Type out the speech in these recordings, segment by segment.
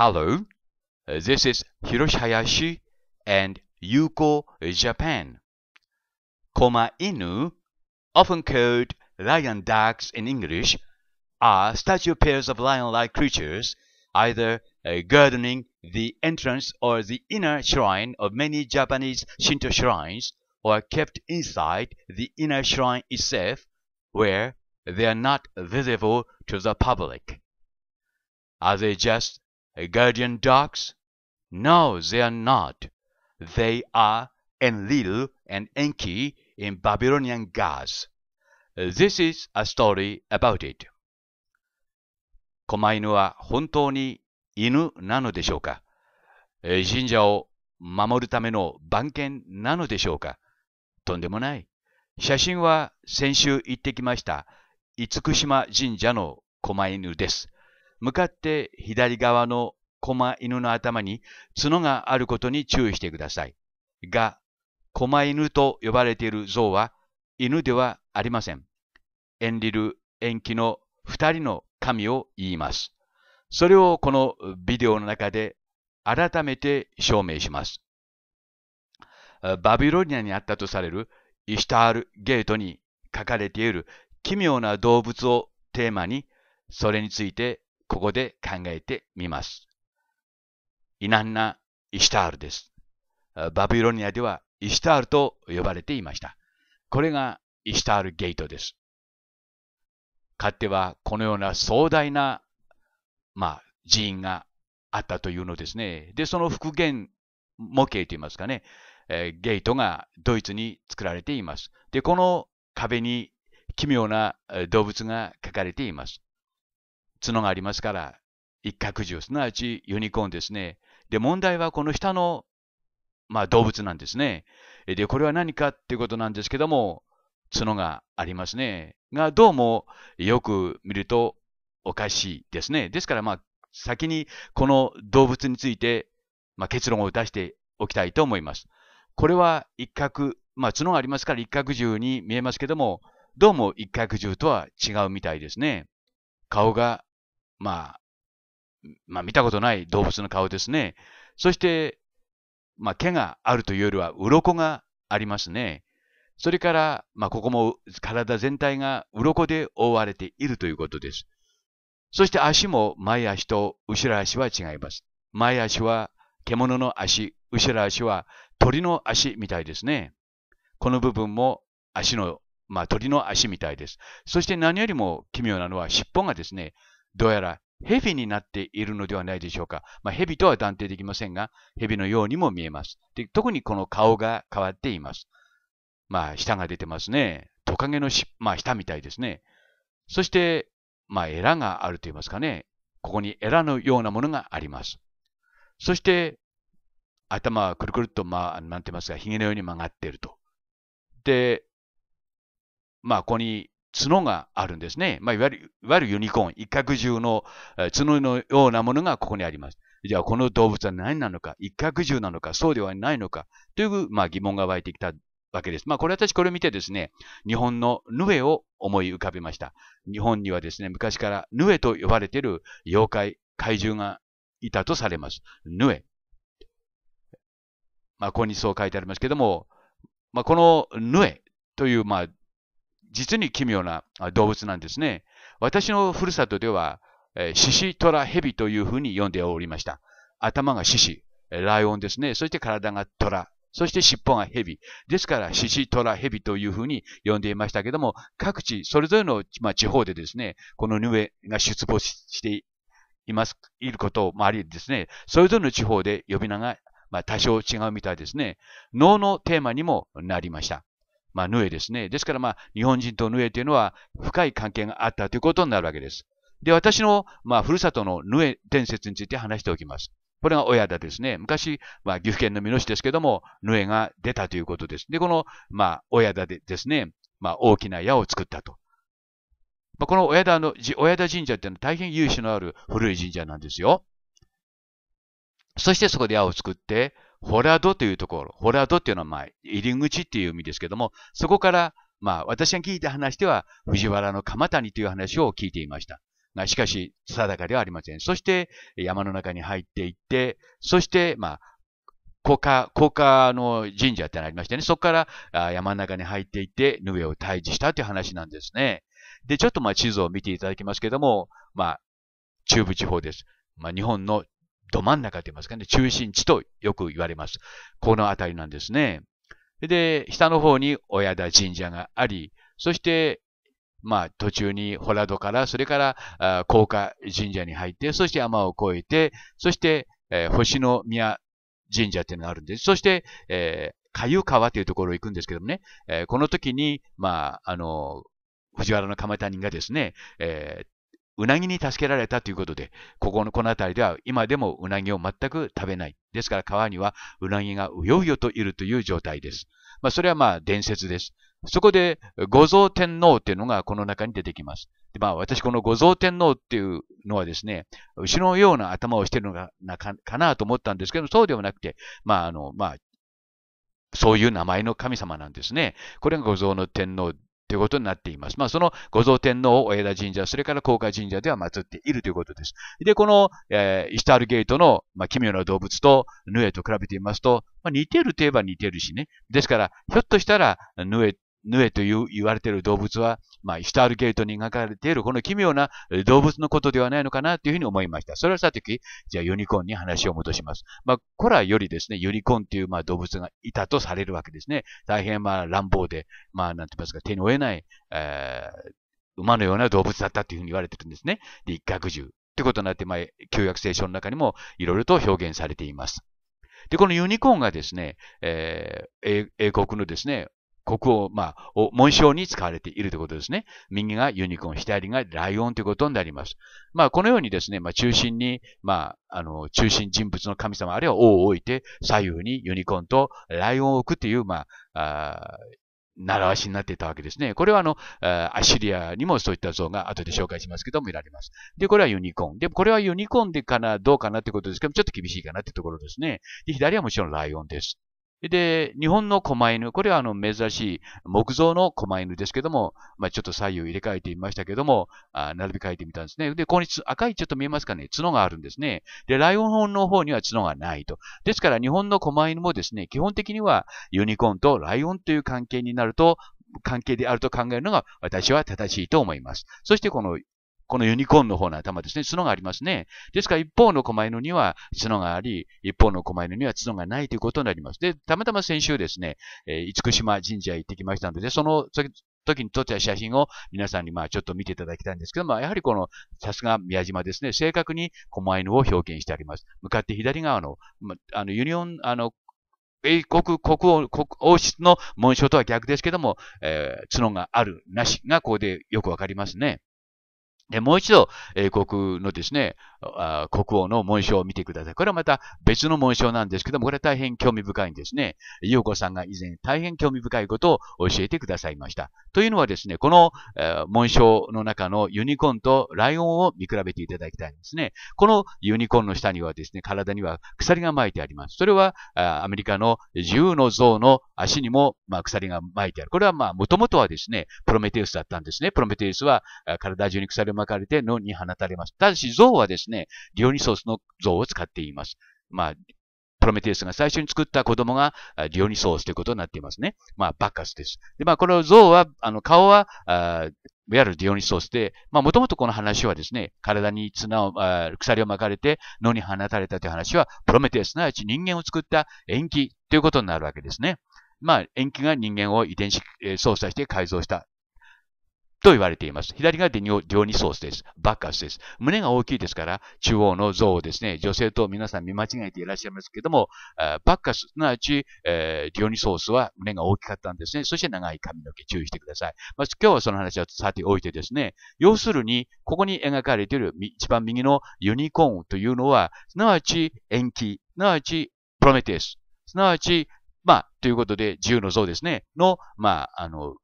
Hello, uh, this is Hiroshi Hayashi and Yuko Japan. Koma Inu, often called lion ducks in English, are statue pairs of lion-like creatures, either uh, guarding the entrance or the inner shrine of many Japanese Shinto shrines, or kept inside the inner shrine itself, where they are not visible to the public. Are they just guardian dogs? No, they are not. They are Enlil and Enki in Babylonian gods. This is a story about it. 狛犬は本当に犬なのでしょうか神社を守るための番犬なのでしょうかとんでもない。写真は先週行ってきました、厳島神社の狛犬です。向かって左側の狛犬の頭に角があることに注意してください。が、狛犬と呼ばれている像は犬ではありません。エンリル、エンキの二人の神を言います。それをこのビデオの中で改めて証明します。バビロニアにあったとされるイシュタールゲートに書かれている奇妙な動物をテーマに、それについてここで考えてみます。イナンナ・イシタールです。バビロニアではイシタールと呼ばれていました。これがイシタールゲートです。かってはこのような壮大な、まあ、寺院があったというのですね。で、その復元模型といいますかね、えー、ゲートがドイツに作られています。で、この壁に奇妙な動物が描かれています。角がありますから、一角獣、すなわちユニコーンですね。で、問題はこの下の、まあ、動物なんですね。で、これは何かっていうことなんですけども、角がありますね。が、どうもよく見るとおかしいですね。ですから、まあ、先にこの動物について、まあ、結論を出しておきたいと思います。これは一角、まあ、角がありますから一角獣に見えますけども、どうも一角獣とは違うみたいですね。顔がまあ、まあ、見たことない動物の顔ですね。そして、まあ、毛があるというよりは、鱗がありますね。それから、まあ、ここも体全体が鱗で覆われているということです。そして足も前足と後ろ足は違います。前足は獣の足、後ろ足は鳥の足みたいですね。この部分も足の、まあ、鳥の足みたいです。そして何よりも奇妙なのは尻尾がですね、どうやら蛇になっているのではないでしょうか。まあ、蛇とは断定できませんが、蛇のようにも見えます。で特にこの顔が変わっています。まあ、舌が出てますね。トカゲのし、まあ、舌みたいですね。そして、まあ、エラがあると言いますかね。ここにエラのようなものがあります。そして、頭はくるくると、まあ、なんて言いますか、ゲのように曲がっていると。で、まあ、ここに角があるんですね。まあ、いわゆる、いわゆるユニコーン、一角獣の角のようなものがここにあります。じゃあ、この動物は何なのか、一角獣なのか、そうではないのか、という、まあ、疑問が湧いてきたわけです。まあ、これ私これを見てですね、日本のヌエを思い浮かべました。日本にはですね、昔からヌエと呼ばれている妖怪、怪獣がいたとされます。ヌエ。まあ、ここにそう書いてありますけども、まあ、このヌエという、まあ、実に奇妙な動物なんですね。私のふるさとでは、え子虎蛇というふうに呼んでおりました。頭が獅子、ライオンですね。そして体が虎。そして尻尾が蛇。ですから、獅子、虎蛇というふうに呼んでいましたけども、各地、それぞれの、まあ、地方でですね、このヌエが出没しています、いることもありですね、それぞれの地方で呼び名が、まあ、多少違うみたいですね。能のテーマにもなりました。まあ、ヌエですね。ですから、まあ、日本人とヌエというのは深い関係があったということになるわけです。で、私の、まあ、ふるさとのヌエ伝説について話しておきます。これが親田ですね。昔、まあ、岐阜県の美濃市ですけども、ヌエが出たということです。で、この、まあ、親田でですね、まあ、大きな矢を作ったと。まあ、この親田の、親田神社っていうのは大変由緒のある古い神社なんですよ。そしてそこで矢を作って、ホラドというところ、ホラドっていうのは、まあ、入り口っていう意味ですけども、そこから、まあ、私が聞いた話では、藤原の鎌谷という話を聞いていました。しかし、定かではありません。そして、山の中に入っていって、そして、まあ、高架、高架の神社ってなりましてね、そこから山の中に入っていって、ヌエを退治したという話なんですね。で、ちょっとまあ地図を見ていただきますけども、まあ、中部地方です。まあ、日本のど真ん中と言いますかね、中心地とよく言われます。この辺りなんですね。で、下の方に親田神社があり、そして、まあ、途中にホラドから、それから、甲賀神社に入って、そして山を越えて、そして、えー、星の宮神社っていうのがあるんです。そして、えー、かゆ川というところ行くんですけどもね、えー、この時に、まあ、あの、藤原の鎌谷がですね、えー、うなぎに助けられたということで、ここの、この辺りでは今でもうなぎを全く食べない。ですから川にはうなぎがうようよといるという状態です。まあ、それはまあ伝説です。そこで、五蔵天皇っていうのがこの中に出てきます。でまあ、私、この五蔵天皇っていうのはですね、牛のような頭をしているのかなかなと思ったんですけど、そうではなくて、まあ、あの、まあ、そういう名前の神様なんですね。これが五蔵の天皇ということになっています。まあ、その五蔵天皇を小枝神社、それから甲賀神社では祀っているということです。で、この、えー、イシタールゲートの、まあ、奇妙な動物とヌエと比べてみますと、まあ、似てるといえば似てるしね。ですから、ひょっとしたら、ヌエヌエという言われている動物は、まあ、シュタールゲートに描かれているこの奇妙な動物のことではないのかなというふうに思いました。それはさてき、じゃあユニコーンに話を戻します。まあ、古来よりですね、ユニコーンというまあ動物がいたとされるわけですね。大変まあ乱暴で、まあ、なんて言いますか、手に負えない、えー、馬のような動物だったというふうに言われてるんですね。で、一角獣。ってことになって、まあ、旧約聖書の中にもいろいろと表現されています。で、このユニコーンがですね、えー、英国のですね、国王、まあ、紋章に使われているということですね。右がユニコーン、左がライオンということになります。まあ、このようにですね、まあ、中心に、まあ、あの、中心人物の神様、あるいは王を置いて、左右にユニコーンとライオンを置くという、まあ、あ習わしになっていたわけですね。これはあの、アシリアにもそういった像が後で紹介しますけど見られます。で、これはユニコーン。で、これはユニコーンでかな、どうかなってことですけども、ちょっと厳しいかなってところですね。で、左はもちろんライオンです。で、日本の狛犬、これはあの珍しい木造の狛犬ですけども、まあ、ちょっと左右入れ替えてみましたけども、あ並び替えてみたんですね。で、ここに赤いちょっと見えますかね、角があるんですね。で、ライオンの方には角がないと。ですから日本の狛犬もですね、基本的にはユニコーンとライオンという関係になると、関係であると考えるのが私は正しいと思います。そしてこのこのユニコーンの方の頭ですね、角がありますね。ですから一方の狛犬には角があり、一方の狛犬には角がないということになります。で、たまたま先週ですね、えー、厳島神社へ行ってきましたので、その時に撮った写真を皆さんにまあちょっと見ていただきたいんですけども、やはりこのさすが宮島ですね、正確に狛犬を表現してあります。向かって左側の、まあのユニオン、あの、英国国王、国王室の紋章とは逆ですけども、えー、角がある、なしがここでよくわかりますね。で、もう一度、英国のですね、国王の紋章を見てください。これはまた別の紋章なんですけども、これは大変興味深いんですね。優子さんが以前大変興味深いことを教えてくださいました。というのはですね、この紋章の中のユニコーンとライオンを見比べていただきたいんですね。このユニコーンの下にはですね、体には鎖が巻いてあります。それはアメリカの自由の像の足にも、ま鎖が巻いてある。これはまあ、もともとはですね、プロメテウスだったんですね。プロメテウスは体中に鎖をまかれて脳に放たれます。ただし像はですね、ディオニソスの像を使っています。まあ、プロメテウスが最初に作った子供がディオニソースということになっていますね。まあ、バカスです。で、まあ、この像は、あの、顔は、あいわゆるディオニソースで、まあ、もともとこの話はですね、体に綱を、鎖を巻かれて脳に放たれたという話は、プロメテウス、すなわち人間を作った延期ということになるわけですね。まあ、延期が人間を遺伝子操作して改造したと言われています。左がデニオ・ニソースです。バッカスです。胸が大きいですから、中央の像をですね、女性と皆さん見間違えていらっしゃいますけども、バッカス、すなわち、ディオニソースは胸が大きかったんですね。そして長い髪の毛、注意してください。まず、今日はその話はさておいてですね、要するに、ここに描かれている一番右のユニコーンというのは、すなわち延期、すなわちプロメテウス、すなわち、まあ、ということで、自由の像ですね、の、まあ、あの、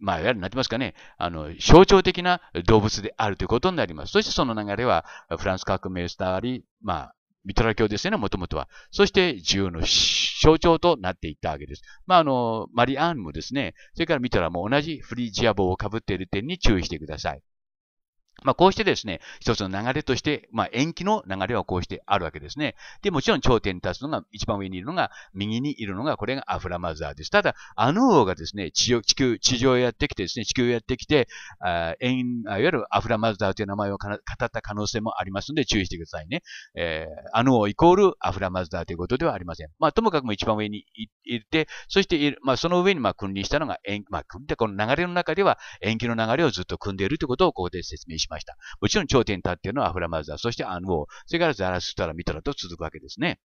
まあ、いわゆるなってますかね、あの、象徴的な動物であるということになります。そしてその流れは、フランス革命スターリー、まあ、ミトラ教ですよね、もともとは。そして、自由の象徴となっていったわけです。まあ、あの、マリアンもですね、それからミトラも同じフリージア帽をかぶっている点に注意してください。まあ、こうしてですね、一つの流れとして、まあ、延期の流れはこうしてあるわけですね。で、もちろん頂点に立つのが、一番上にいるのが、右にいるのが、これがアフラマザーです。ただ、アヌ王がですね、地上、地球、地上へやってきてですね、地球をやってきて、あいわゆるアフラマザーという名前を語った可能性もありますので、注意してくださいね。えー、アヌ王イコールアフラマザーということではありません。まあ、ともかくも一番上にいて、そして、まあ、その上に、まあ、君臨したのが、まあ、この流れの中では、延期の流れをずっと組んでいるということを、ここで説明します。しました。もちろん頂点に立っているのはアフラマズダ、そしてアンウォー、それからザラストラ、ミトラと続くわけですね。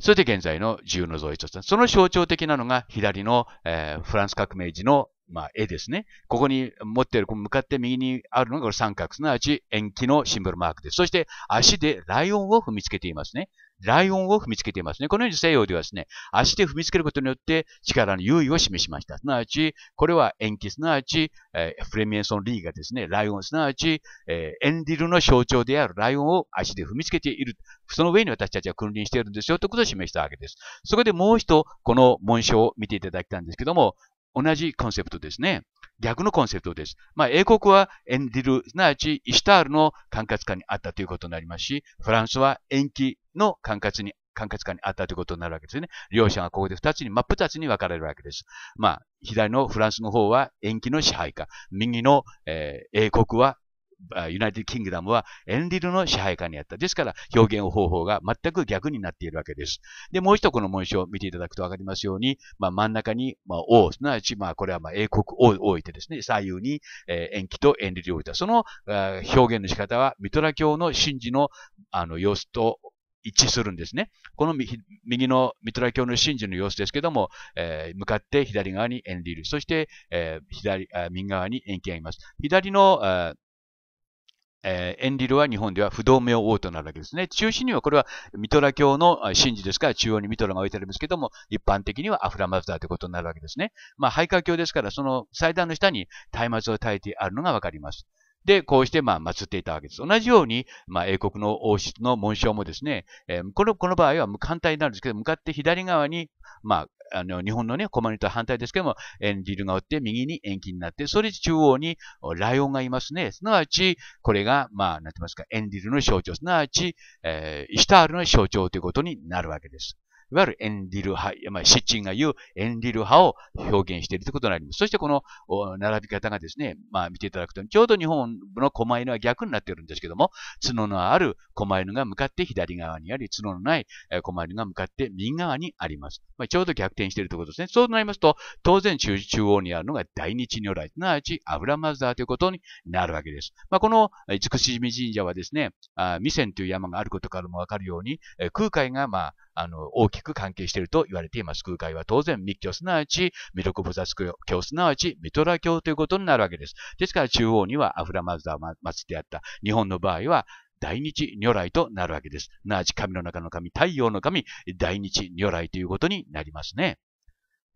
そして現在の自由の像一つ。その象徴的なのが左の、えー、フランス革命時の、まあ、絵ですね。ここに持っている、向かって右にあるのが三角、すなわち延期のシンボルマークです。そして足でライオンを踏みつけていますね。ライオンを踏みつけていますね。このように西洋ではですね、足で踏みつけることによって力の優位を示しました。すなわち、これは延期、すなわち、えー、フレミエンソン・リーがですね、ライオン、すなわち、えー、エンディルの象徴であるライオンを足で踏みつけている。その上に私たちは君臨しているんですよ、ということを示したわけです。そこでもう一度、この紋章を見ていただきたいんですけども、同じコンセプトですね。逆のコンセプトです。まあ、英国はエンディル、すなわちイシュタールの管轄下にあったということになりますし、フランスは延期の管轄に、管轄下にあったということになるわけですね。両者がここで二つに、真っ二つに分かれるわけです。まあ、左のフランスの方は延期の支配下、右の、えー、英国はユナイテッド・キングダムはエンリルの支配下にあった。ですから表現方法が全く逆になっているわけです。で、もう一この紋章を見ていただくとわかりますように、まあ、真ん中に、まあ、王、すなわち、まあ、これはまあ英国王を置いてですね、左右に、えー、延期とエンリルを置いた。その表現の仕方はミトラ教の神事のあの様子と一致するんですね。この右のミトラ教の神事の様子ですけども、えー、向かって左側にエンリル、そして、えー、左、右側に延期がいます。左の、えーえー、エンリルは日本では不動明王となるわけですね。中心にはこれはミトラ教の神事ですから中央にミトラが置いてありますけども、一般的にはアフラマフダーということになるわけですね。まあ、ハイカ教ですからその祭壇の下に松明を焚いてあるのがわかります。で、こうして、まあ、祀っていたわけです。同じように、まあ、英国の王室の紋章もですね、えー、この、この場合は反対になるんですけど、向かって左側に、まあ、あの、日本のね、コマニとは反対ですけども、エンリィルがおって、右に延期になって、それで中央にライオンがいますね。すなわち、これが、まあ、なんて言いますか、エンリィルの象徴、すなわち、えー、イシタールの象徴ということになるわけです。いわゆるエンディル派、まあ、シッチンが言うエンディル派を表現しているということになります。そしてこの並び方がですね、まあ見ていただくと、ちょうど日本の狛犬は逆になっているんですけども、角のある狛犬が向かって左側にあり、角のない狛犬が向かって右側にあります。まあ、ちょうど逆転しているということですね。そうなりますと、当然中央にあるのが大日如来、すなわちアブラマザーということになるわけです。まあ、この厳み神社はですね、あ仙という山があることからもわかるように、空海がまああの、大きく関係していると言われています。空海は当然密教すなわち、弥勒菩薩教すなわち、ミトラ教ということになるわけです。ですから中央にはアフラマズダを祀ってあった。日本の場合は、大日如来となるわけです。なわち神の中の神、太陽の神、大日如来ということになりますね。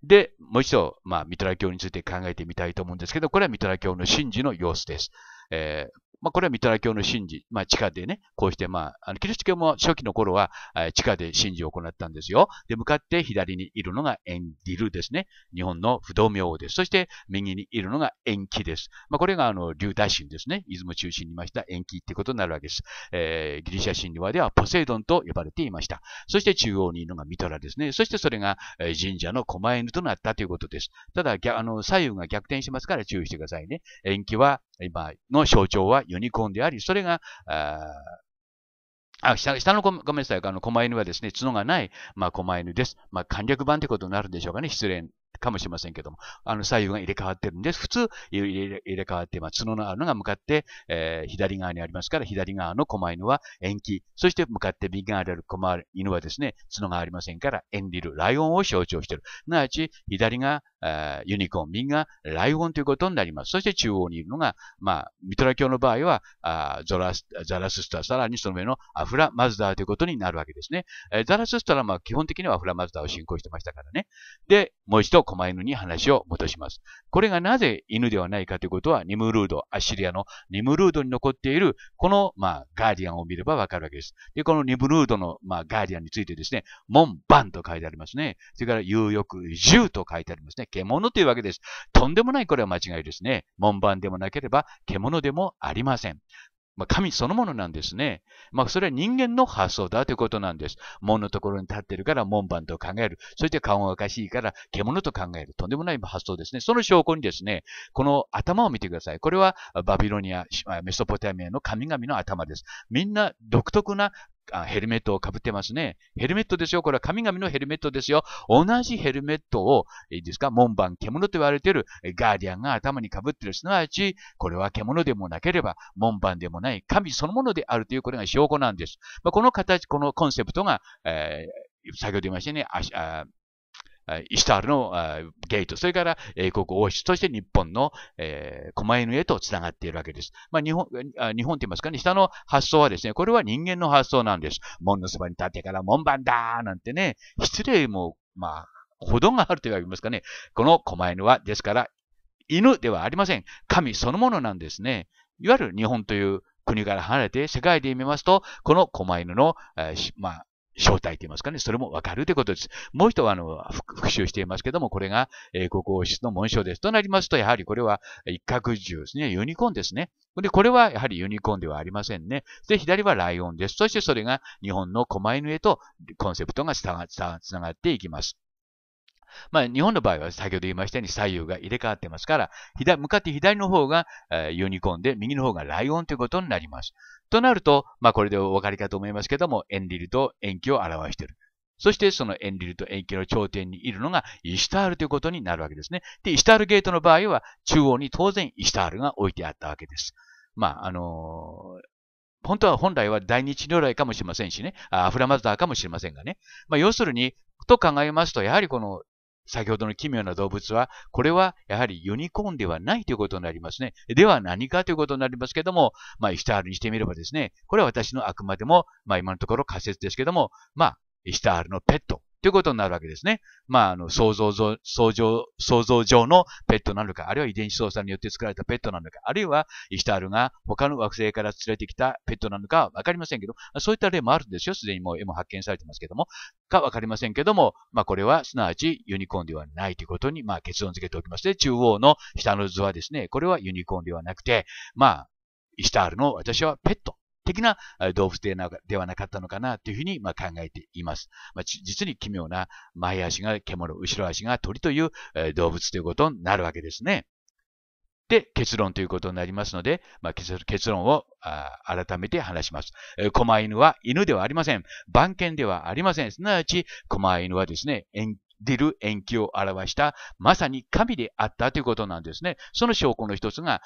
で、もう一度、まあ、ミトラ教について考えてみたいと思うんですけど、これはミトラ教の神事の様子です。えー、まあ、これはミトラ教の神事、まあ、地下でね、こうして、まあ、あのキリスト教も初期の頃は、え地下で神事を行ったんですよ。で、向かって左にいるのがエンデルですね。日本の不動明王です。そして、右にいるのがンキです。まあ、これが、あの、流大神ですね。出雲中心にいました延期っていうことになるわけです。えー、ギリシャ神話ではポセイドンと呼ばれていました。そして、中央にいるのがミトラですね。そして、それが、え神社の狛犬となったということです。ただ、あの、左右が逆転しますから注意してくださいね。延期は場合の象徴はユニコーンであり、それが、あ下下のごめんなさい、あの、狛犬はですね、角がない、まあ、狛犬です。まあ、簡略版ってことになるんでしょうかね、失礼かもしれませんけども、あの、左右が入れ替わってるんです。普通、入れ替わって、まあ、角のあるのが向かって、えー、左側にありますから、左側の狛犬は延期、そして向かって右側である狛犬はですね、角がありませんから、エンリル、ライオンを象徴している。すなわち、左側、ユニコーン、民がライオンということになります。そして中央にいるのが、まあ、ミトラ教の場合は、あゾラスザラススター、さらにその上のアフラ・マズダーということになるわけですね。えー、ザラススターはまあ基本的にはアフラ・マズダーを信仰してましたからね。で、もう一度狛犬に話を戻します。これがなぜ犬ではないかということは、ニムルード、アッシリアのニムルードに残っている、この、まあ、ガーディアンを見ればわかるわけです。で、このニムルードの、まあ、ガーディアンについてですね、門番と書いてありますね。それから、有欲銃と書いてありますね。獣というわけです。とんでもないこれは間違いですね。門番でもなければ獣でもありません。まあ、神そのものなんですね。まあ、それは人間の発想だということなんです。門のところに立ってるから門番と考える。そして顔がおかしいから獣と考える。とんでもない発想ですね。その証拠にですね、この頭を見てください。これはバビロニア、メソポタミアの神々の頭です。みんな独特なあヘルメットをかぶってますね。ヘルメットですよ。これは神々のヘルメットですよ。同じヘルメットを、いいですか、門番、獣と言われているガーディアンが頭にかぶっている。すなわち、これは獣でもなければ、門番でもない神そのものであるというこれが証拠なんです。まあ、この形、このコンセプトが、えー、先ほど言いましたね、ああイシュタールのゲート、それから英国王室として日本の、狛犬へと繋がっているわけです。まあ、日本、日本って言いますかね、下の発想はですね、これは人間の発想なんです。門のそばに立ってから門番だーなんてね、失礼も、まあ、ほどがあると言われますかね。この狛犬は、ですから、犬ではありません。神そのものなんですね。いわゆる日本という国から離れて、世界で見ますと、この狛犬の、えー、まあ、正体と言いますかね、それもわかるということです。もう一度あの、復習していますけども、これが、えー、5室の紋章です。となりますと、やはりこれは一角獣ですね、ユニコーンですね。で、これはやはりユニコーンではありませんね。で、左はライオンです。そしてそれが日本の狛犬へとコンセプトがつながっていきます。まあ、日本の場合は先ほど言いましたように左右が入れ替わってますから、左向かって左の方が、えー、ユニコーンで、右の方がライオンということになります。となると、まあこれでお分かりかと思いますけども、エンリルとンキを表している。そしてそのエンリルとンキの頂点にいるのがイシュタールということになるわけですね。で、イシュタールゲートの場合は中央に当然イシュタールが置いてあったわけです。まあ、あのー本当は本来は大日如来かもしれませんしね、アフラマズダーかもしれませんがね。まあ、要するに、と考えますと、やはりこの先ほどの奇妙な動物は、これはやはりユニコーンではないということになりますね。では何かということになりますけども、まあ、イシタールにしてみればですね、これは私のあくまでも、まあ、今のところ仮説ですけども、まあ、イシタールのペットということになるわけですね。まあ、あの、想像上、想像、想像上のペットなのか、あるいは遺伝子操作によって作られたペットなのか、あるいはイシタールが他の惑星から連れてきたペットなのかはわかりませんけど、そういった例もあるんですよ。すでにもう絵も発見されてますけども、かわかりませんけども、まあ、これはすなわちユニコーンではないということに、まあ、結論付けておきまして、中央の下の図はですね、これはユニコーンではなくて、まあ、イシタールの私はペット的な動物ではなかったのかなというふうにま考えています。まあ、実に奇妙な前足が獣、後ろ足が鳥という動物ということになるわけですね。で、結論ということになりますので、まあ、結論を改めて話します。狛犬は犬ではありません。番犬ではありません。すなわち、狛犬はですね、遠出る延期を表した、まさに神であったということなんですね。その証拠の一つが、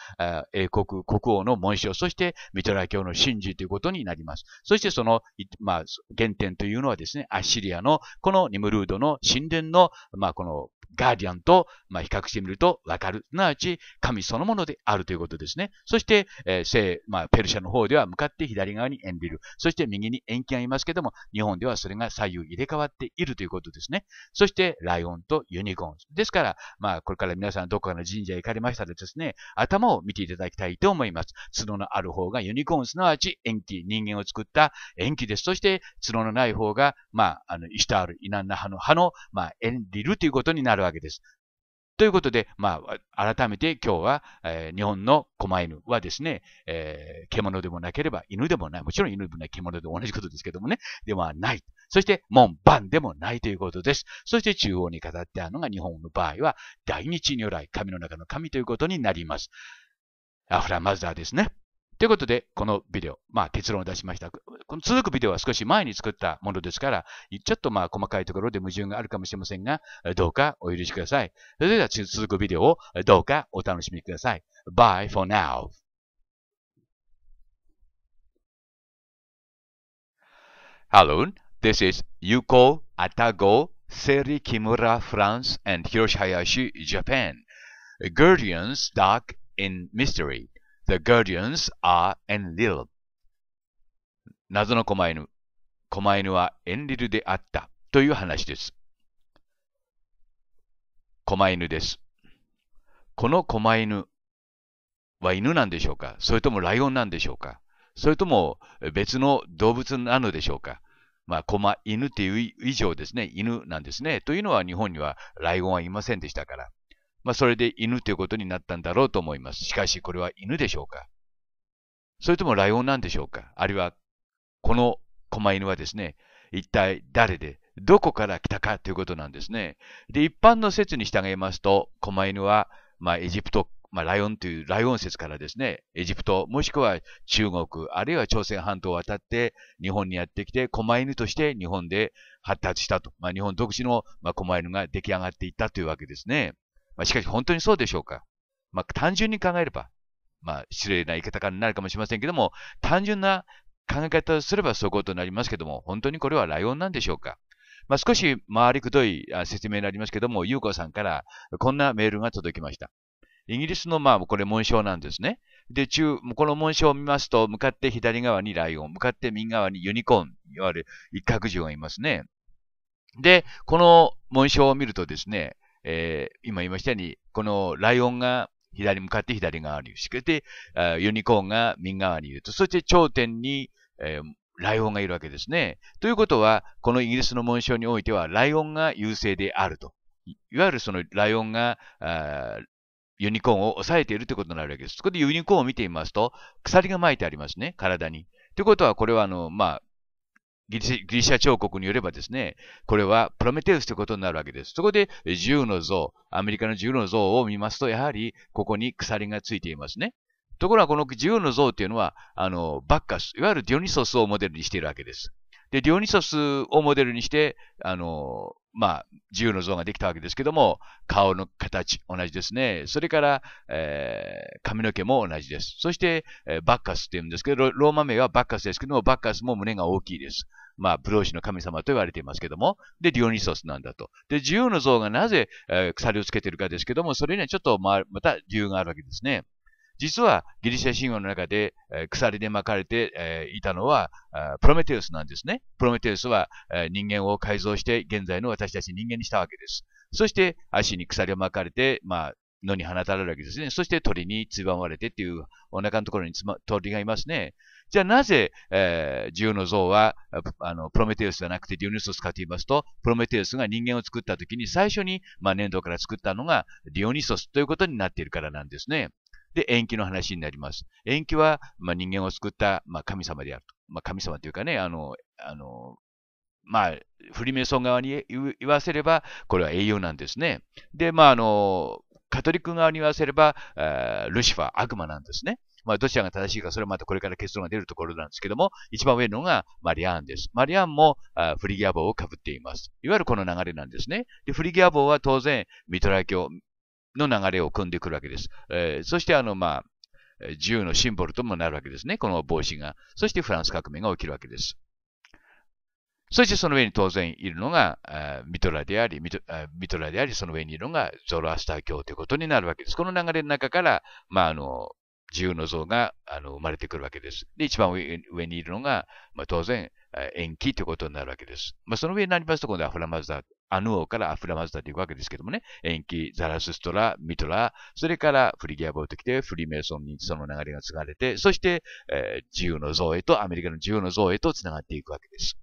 英国国王の紋章、そしてミトラ教の神事ということになります。そしてその、まあ、原点というのはですね、アッシリアのこのニムルードの神殿の、まあ、このガーディアンと、ま比較してみるとわかる。すなわち、神そのものであるということですね。そして、えー、西、まあ、ペルシャの方では向かって左側にエンビル。そして右に円形がいますけども、日本ではそれが左右入れ替わっているということですね。そして、ライオンとユニコーン。ですから、まあ、これから皆さんどこかの神社へ行かれましたらですね、頭を見ていただきたいと思います。角のある方がユニコーン、すなわち円気、人間を作った円気です。そして、角のない方が、まあ、あの、イシタール、イナンナ派の派の、まあ、エンリルということになるるわけです。ということで、まあ、改めて今日は、えー、日本の狛犬はですね、えー、獣でもなければ犬でもない。もちろん犬でもない獣で同じことですけどもね、ではない。そして、門番でもないということです。そして中央に語ってあるのが日本の場合は、大日如来、神の中の神ということになります。アフラマザーですね。ということで、このビデオ、まあ結論を出しました。この続くビデオは少し前に作ったものですから、ちょっとまあ細かいところで矛盾があるかもしれませんが、どうかお許しください。それでは続くビデオをどうかお楽しみください。Bye for now. Hello, this is Yuko Atago, Seri Kimura, France, and Hiroshi Hayashi, Japan. Guardians Dark in Mystery. The guardians are enlil. 謎の狛犬。狛犬はエンリルであったという話です。狛犬です。この狛犬は犬なんでしょうかそれともライオンなんでしょうかそれとも別の動物なのでしょうかまあ、狛犬っていう以上ですね、犬なんですね。というのは日本にはライオンはいませんでしたから。まあ、それで犬ということになったんだろうと思います。しかし、これは犬でしょうかそれともライオンなんでしょうかあるいは、この狛犬はですね、一体誰で、どこから来たかということなんですね。で、一般の説に従いますと、狛犬は、まあ、エジプト、まあ、ライオンというライオン説からですね、エジプト、もしくは中国、あるいは朝鮮半島を渡って日本にやってきて、狛犬として日本で発達したと。まあ、日本独自の、ま狛犬が出来上がっていったというわけですね。まあ、しかし本当にそうでしょうか。まあ、単純に考えれば、まあ、失礼な言い方になるかもしれませんけども、単純な考え方をすればそういうことになりますけども、本当にこれはライオンなんでしょうか。まあ、少し回りくどい説明になりますけども、ゆうこさんからこんなメールが届きました。イギリスの、まあ、これ、紋章なんですね。で、中、この紋章を見ますと、向かって左側にライオン、向かって右側にユニコーン、いわゆる一角獣がいますね。で、この紋章を見るとですね、えー、今言いましたように、このライオンが左向かって左側に、しかし、ユニコーンが右側にいると、そして頂点に、えー、ライオンがいるわけですね。ということは、このイギリスの紋章においては、ライオンが優勢であると。いわゆるそのライオンが、ユニコーンを抑えているということになるわけです。そこでユニコーンを見てみますと、鎖が巻いてありますね、体に。ということは、これはあの、まあ、ギリシギリシャ彫刻によればですね、これはプロメテウスということになるわけです。そこで、銃の像、アメリカの銃の像を見ますと、やはり、ここに鎖がついていますね。ところが、この銃の像っていうのは、あの、バッカス、いわゆるディオニソスをモデルにしているわけです。で、ディオニソスをモデルにして、あの、まあ、自由の像ができたわけですけども、顔の形、同じですね。それから、えー、髪の毛も同じです。そして、えー、バッカスって言うんですけど、ローマ名はバッカスですけども、バッカスも胸が大きいです。まあ、ブローシの神様と言われていますけども、で、ディオニソスなんだと。で、自由の像がなぜ、えー、鎖をつけてるかですけども、それにはちょっと、まあ、また理由があるわけですね。実はギリシャ神話の中で、えー、鎖で巻かれて、えー、いたのはプロメテウスなんですね。プロメテウスは、えー、人間を改造して現在の私たち人間にしたわけです。そして足に鎖を巻かれて、まあ、野に放たれるわけですね。そして鳥につばまれてっていうお腹のところにつ、ま、鳥がいますね。じゃあなぜ、えー、自由の像はあのプロメテウスじゃなくてディオニュソスかと言いますと、プロメテウスが人間を作った時に最初に、まあ、粘土から作ったのがディオニュソスということになっているからなんですね。で、延期の話になります。延期は、まあ、人間を救った、まあ、神様であると。まあ、神様というかね、あの、あの、まあ、フリメソン側に言わせれば、これは英雄なんですね。で、まあ、あの、カトリック側に言わせれば、ルシファー、悪魔なんですね。まあ、どちらが正しいか、それはまたこれから結論が出るところなんですけども、一番上のがマリアーンです。マリアーンもあフリギア帽をかぶっています。いわゆるこの流れなんですね。でフリギア帽は当然、ミトラ教、の流れを組んでくるわけです。えー、そして、あの、まあ、自由のシンボルともなるわけですね。この帽子が。そしてフランス革命が起きるわけです。そしてその上に当然いるのが、ミトラでありミト、ミトラであり、その上にいるのがゾロアスター教ということになるわけです。この流れの中から、まあ、あの、自由の像があの生まれてくるわけです。で、一番上にいるのが、まあ、当然、延期ということになるわけです。まあ、その上になりますと、今度はアフラマズダ、アヌ王からアフラマズダというわけですけどもね、延期、ザラスストラ、ミトラ、それからフリギアボート来て、フリーメイソンにその流れが継がれて、そして、えー、自由の像へと、アメリカの自由の像へと繋がっていくわけです。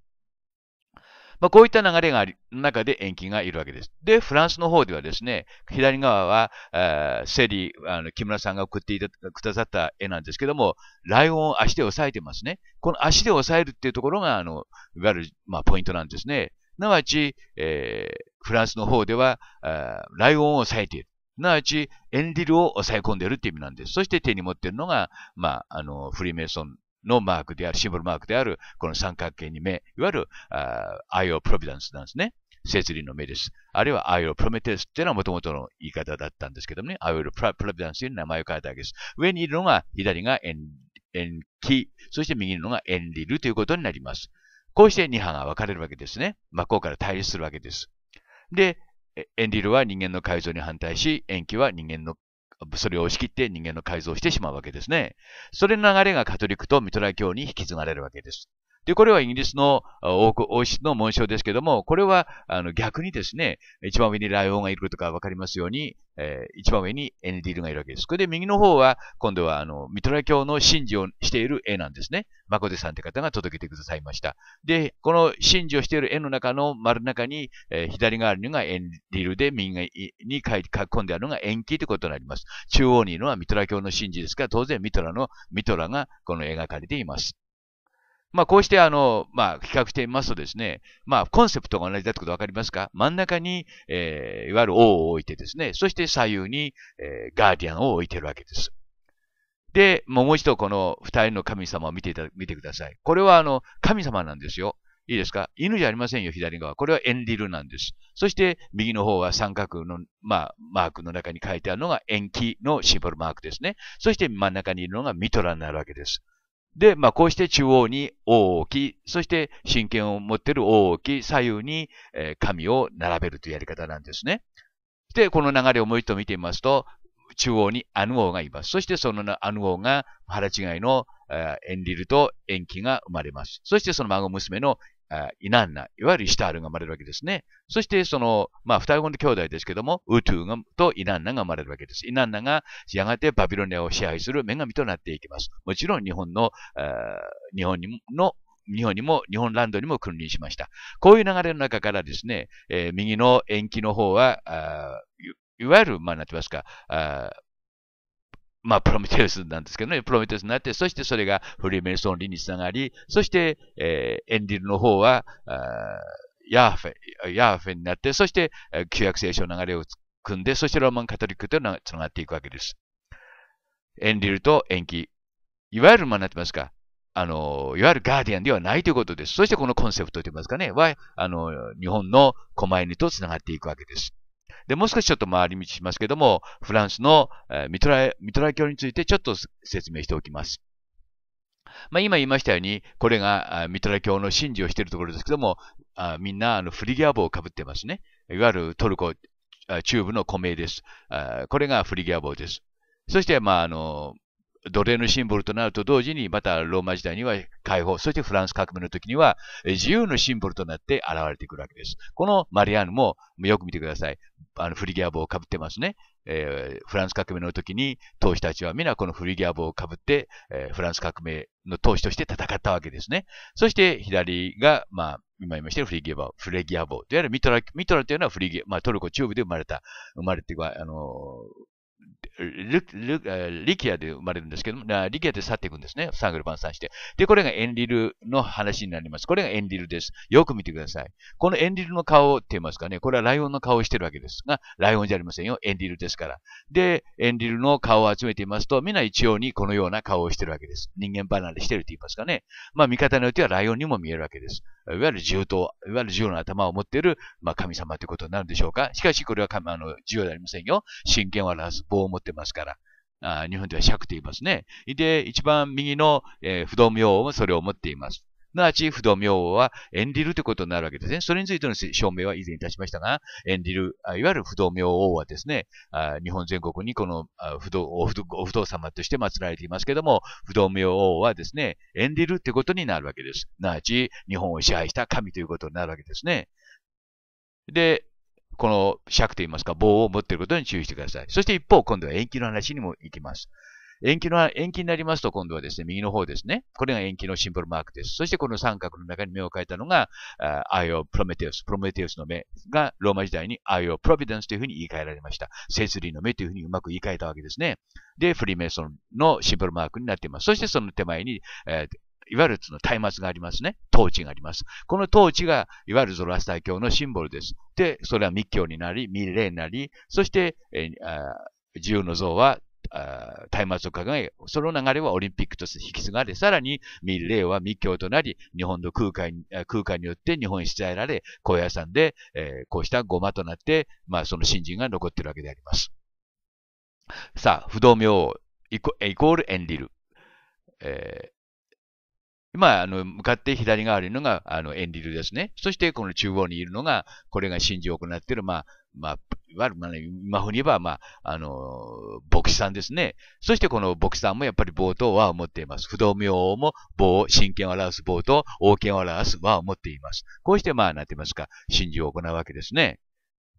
まあ、こういった流れがあり、中で延期がいるわけです。で、フランスの方ではですね、左側は、あセリ、あの、木村さんが送っていたくださった絵なんですけども、ライオンを足で押さえてますね。この足で押さえるっていうところが、あの、いわゆる、まあ、ポイントなんですね。なわち、えー、フランスの方では、あライオンを押さえている。なわち、エンディルを抑え込んでいるっていう意味なんです。そして手に持っているのが、まあ、あの、フリーメイソンのマークである、シンボルマークである、この三角形に目、いわゆる、愛をプロビダンスなんですね。摂理の目です。あるいは、愛 o プロメテウスっていうのはもともとの言い方だったんですけどもね、愛をプロビダンスという名前を変えたわけです。上にいるのが、左がエン、そして右のがエンリルということになります。こうして二派が分かれるわけですね。真っ向から対立するわけです。で、エンリルは人間の改造に反対し、延期は人間のそれを押し切って人間の改造をしてしまうわけですね。それの流れがカトリックとミトラ教に引き継がれるわけです。で、これはイギリスの王室の紋章ですけども、これはあの逆にですね、一番上にライオンがいることがわかりますように、えー、一番上にエネディルがいるわけです。これで右の方は、今度はあのミトラ教の神事をしている絵なんですね。マコデさんって方が届けてくださいました。で、この神事をしている絵の中の丸の中に、えー、左側にのがエンディルで、右に書き込んであるのが延期ということになります。中央にいるのはミトラ教の神事ですから、当然ミトラの、ミトラがこの描かれています。まあ、こうして、あの、まあ、比較してみますとですね、まあ、コンセプトが同じだってことわかりますか真ん中に、えー、いわゆる王を置いてですね、そして左右に、えー、ガーディアンを置いてるわけです。で、もう一度この二人の神様を見ていた見てください。これはあの、神様なんですよ。いいですか犬じゃありませんよ、左側。これはエンリルなんです。そして、右の方は三角の、まあ、マークの中に書いてあるのが、延期のシンボルマークですね。そして、真ん中にいるのがミトラになるわけです。で、まあ、こうして中央に大き、そして神権を持っている大き、左右に、え神を並べるというやり方なんですね。で、この流れをもう一度見てみますと、中央にアヌ王がいます。そしてそのアヌ王が腹違いのエンリルとエンキが生まれます。そしてその孫娘のイナンナ、いわゆるイシタールが生まれるわけですね。そして、その、まあ、双子の兄弟ですけども、ウトゥがとイナンナが生まれるわけです。イナンナがやがてバビロニアを支配する女神となっていきます。もちろん日本の、日本の日本にも、日本ランドにも君臨しました。こういう流れの中からですね、えー、右の延期の方は、いわゆる、まあ、なんて言いますか、まあ、プロメテウスなんですけどね、プロメテウスになって、そしてそれがフリーメイソン理につながり、そして、えー、エンディルの方は、あヤーフェ、ヤーフェになって、そして、旧約聖書の流れを組んで、そしてローマンカトリックとのつながっていくわけです。エンディルと延期。いわゆる、まあ、なってますか、あの、いわゆるガーディアンではないということです。そしてこのコンセプトといいますかね、は、あの、日本の狛犬とつながっていくわけです。で、もう少しちょっと回り道しますけども、フランスの、えミトラ、ミトラ教についてちょっと説明しておきます。まあ、今言いましたように、これがミトラ教の神事をしているところですけども、あみんなあのフリギア帽をかぶってますね。いわゆるトルコ中部の古名です。これがフリギア帽です。そして、まあ、あの、奴隷のシンボルとなると同時に、またローマ時代には解放、そしてフランス革命の時には自由のシンボルとなって現れてくるわけです。このマリアンヌもよく見てください。あのフリギア帽をかぶってますね。えー、フランス革命の時に党首たちは皆このフリギア帽をかぶって、えー、フランス革命の党首として戦ったわけですね。そして左が、まあ、今言いましたフリギア帽、フレギア帽。いわゆるミトラ、ミトラというのはフリギア、まあトルコ中部で生まれた、生まれて、あのルルルリキアで生まれるんですけども、リキアで去っていくんですね。サングル晩餐して。で、これがエンリルの話になります。これがエンリルです。よく見てください。このエンリルの顔って言いますかね、これはライオンの顔をしてるわけですが、ライオンじゃありませんよ。エンリルですから。で、エンリルの顔を集めていますと、皆一様にこのような顔をしてるわけです。人間離れしてるって言いますかね。まあ、見方によってはライオンにも見えるわけです。いわゆる銃刀、いわゆる銃の頭を持っている、まあ、神様ということになるでしょうか。しかし、これはあの銃ではありませんよ。真剣を表す棒を持ってますから。あ日本では尺と言いますね。で、一番右の、えー、不動明王もそれを持っています。なち不動明王は演じるということになるわけですね。それについての証明は以前いたしましたが、演じる、いわゆる不動明王はですね、日本全国にこの不動お不動様として祀られていますけども、不動明王はですね、演じるということになるわけです。なち日本を支配した神ということになるわけですね。で、この尺といいますか、棒を持っていることに注意してください。そして一方、今度は延期の話にも行きます。延期の、延期になりますと今度はですね、右の方ですね。これが延期のシンボルマークです。そしてこの三角の中に目を変えたのが、アイオプロメテウス。プロメテウスの目がローマ時代にアイオプロビデンスというふうに言い換えられました。セスリーの目というふうにうまく言い換えたわけですね。で、フリーメイソンのシンボルマークになっています。そしてその手前に、えーいわゆるその松明がありますね。トーチがあります。このトーチが、いわゆるゾロアスター教のシンボルです。で、それは密教になり、ミレーになり、そして、えー、自由の像はあ松明を掲げ、その流れはオリンピックとして引き継がれ、さらに民令は密教となり、日本の空海空海によって日本に伝えられ、高野山で、えー、こうしたごまとなって、まあ、その信心が残っているわけであります。さあ、不動明イコイコールエンリル。えー今、あの、向かって左側にいるのが、あの、エンリルですね。そして、この中央にいるのが、これが真珠を行っている、まあ、まあ、いわゆる、まあ今風に言えば、まあ、あの、牧師さんですね。そしてこの牧師さんもやっぱり冒頭和を持っています。不動明王も棒、真剣を表す冒頭、王権を表す和を持っています。こうして、まあ、なんて言いますか、真珠を行うわけですね。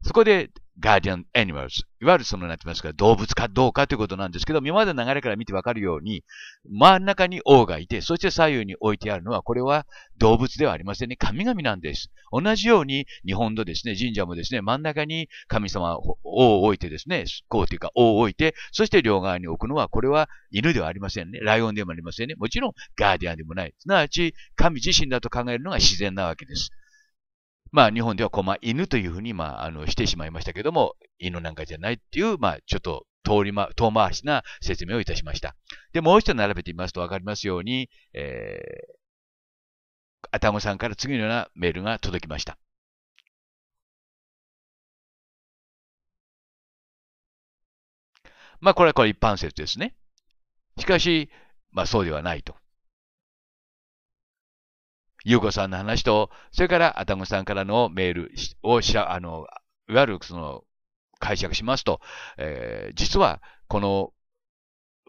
そこで、ガーディアン・アニマルズ。いわゆるその、なってますから、動物かどうかということなんですけど、今までの流れから見てわかるように、真ん中に王がいて、そして左右に置いてあるのは、これは動物ではありませんね。神々なんです。同じように、日本のですね、神社もですね、真ん中に神様、王を置いてですね、こうというか、王を置いて、そして両側に置くのは、これは犬ではありませんね。ライオンでもありませんね。もちろん、ガーディアンでもない。すなわち、神自身だと考えるのが自然なわけです。まあ、日本では狛犬というふうに、まあ、あの、してしまいましたけども、犬なんかじゃないっていう、まあ、ちょっと通りま、遠回しな説明をいたしました。で、もう一度並べてみますとわかりますように、えー、アタムさんから次のようなメールが届きました。まあ、これはこれ一般説ですね。しかし、まあ、そうではないと。ゆうこさんの話と、それからあたごさんからのメールをしゃ、あの、いわゆるその、解釈しますと、えー、実は、この、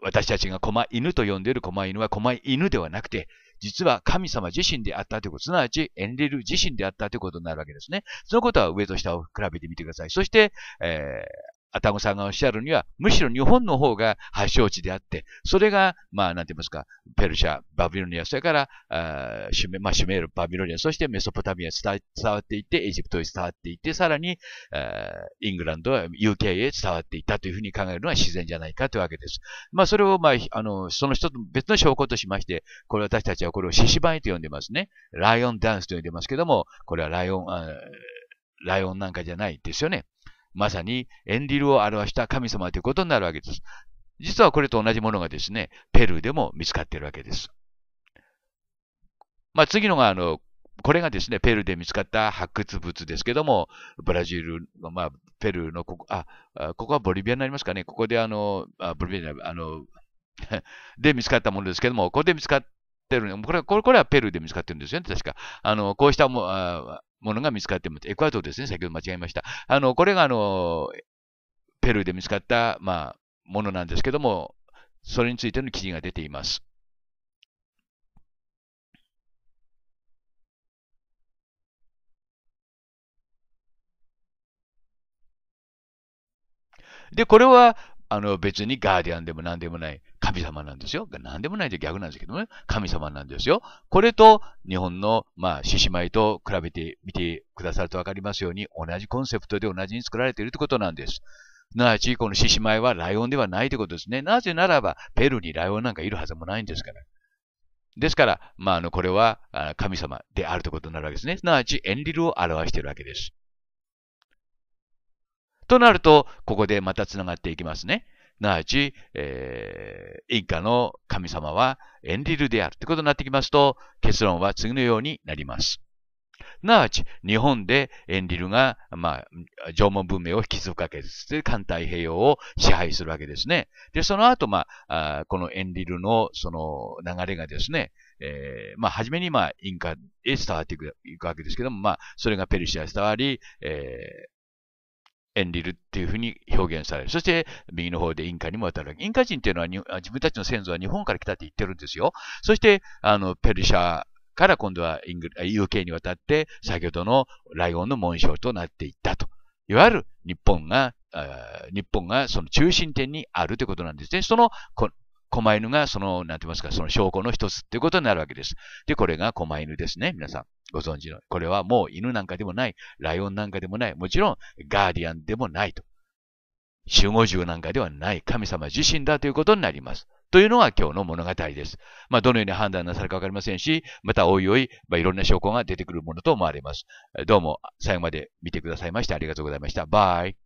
私たちが狛犬と呼んでいる狛犬は狛犬ではなくて、実は神様自身であったということ、すなわちエンリル自身であったということになるわけですね。そのことは上と下を比べてみてください。そして、えアタゴさんがおっしゃるには、むしろ日本の方が発祥地であって、それが、まあ、なんて言いますか、ペルシャ、バビロニア、それから、あシュメまあ、シュメール、バビロニア、そしてメソポタミア伝伝わっていって、エジプトへ伝わっていって、さらに、イングランド、UK へ伝わっていったというふうに考えるのは自然じゃないかというわけです。まあ、それを、まあ、あの、その一つ、別の証拠としまして、これ私たちはこれを獅子舞と呼んでますね。ライオンダンスと呼んでますけども、これはライオン、ライオンなんかじゃないですよね。まさにエンリルを表した神様ということになるわけです。実はこれと同じものがですね、ペルーでも見つかっているわけです。まあ、次のが、あの、これがですね、ペルーで見つかった発掘物ですけども、ブラジルの、まあ、ペルーのここ、あ、ここはボリビアになりますかね。ここであの、あボリビアあの、で見つかったものですけども、ここで見つかってる、これこれこれはペルーで見つかってるんですよね、確か。あの、こうしたも、あものが見つかっています。エクアドルですね。先ほど間違えました。あの、これがあの、ペルーで見つかった、まあ、ものなんですけども、それについての記事が出ています。で、これは、あの、別にガーディアンでも何でもない。神様なんですよ。何でもないと逆なんですけどね、神様なんですよ。これと日本の、まあ、獅子舞と比べてみてくださるとわかりますように、同じコンセプトで同じに作られているということなんです。なわち、この獅子舞はライオンではないということですね。なぜならば、ペルーにライオンなんかいるはずもないんですから。ですから、まあ、あの、これは神様であるということになるわけですね。すなわち、エンリルを表しているわけです。となると、ここでまたつながっていきますね。なち、えー、インカの神様はエンリルであるってことになってきますと、結論は次のようになります。なわち、日本でエンリルが、まあ、縄文文明を引き継ぐわけです。で、環太平洋を支配するわけですね。で、その後、まあ、あこのエンリルの、その流れがですね、えー、まあ、初めに、まあ、インカへ伝わっていくわけですけども、まあ、それがペルシアへ伝わり、えー、エンリルっていうふうに表現される。そして、右の方でインカにも渡る。インカ人っていうのは自分たちの先祖は日本から来たって言ってるんですよ。そして、あの、ペルシャから今度はイング UK に渡って、先ほどのライオンの紋章となっていったと。いわゆる日本が、日本がその中心点にあるということなんですね。その、狛犬がその、なんて言いますか、その証拠の一つっていうことになるわけです。で、これが狛犬ですね、皆さん。ご存知の。これはもう犬なんかでもない、ライオンなんかでもない、もちろんガーディアンでもないと。守護獣なんかではない神様自身だということになります。というのが今日の物語です。まあ、どのように判断なさるかわかりませんし、またおいおい、まあ、いろんな証拠が出てくるものと思われます。どうも最後まで見てくださいましてありがとうございました。バイ。